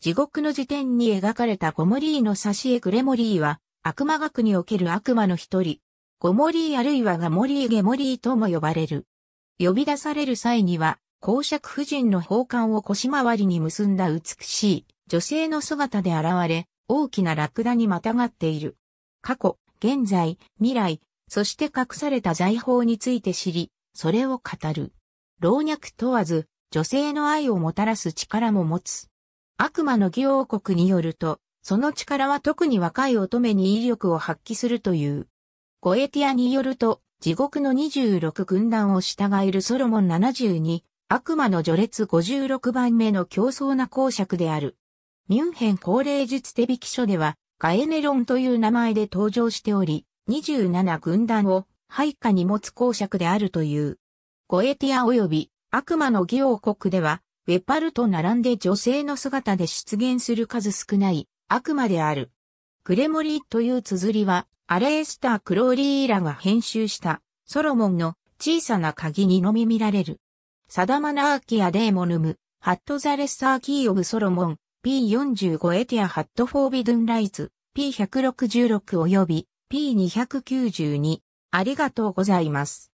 地獄の辞典に描かれたゴモリーの挿絵グレモリーは、悪魔学における悪魔の一人。ゴモリーあるいはガモリーゲモリーとも呼ばれる。呼び出される際には、公爵夫人の宝冠を腰回りに結んだ美しい女性の姿で現れ、大きなラクダにまたがっている。過去、現在、未来、そして隠された財宝について知り、それを語る。老若問わず、女性の愛をもたらす力も持つ。悪魔の義王国によると、その力は特に若い乙女に威力を発揮するという。ゴエティアによると、地獄の26軍団を従えるソロモン72、悪魔の序列56番目の競争な公爵である。ミュンヘン高齢術手引書では、ガエネロンという名前で登場しており、27軍団を配下に持つ公爵であるという。ゴエティア及び悪魔の義王国では、ウェパルと並んで女性の姿で出現する数少ない悪魔である。クレモリという綴りは、アレエスター・クローリーらが編集したソロモンの小さな鍵にのみ見られる。サダマナーキア・デーモヌム、ハット・ザ・レッサー・キー・オブ・ソロモン、P45 エティア・ハット・フォービドゥン・ライズ、P166 及び P292。ありがとうございます。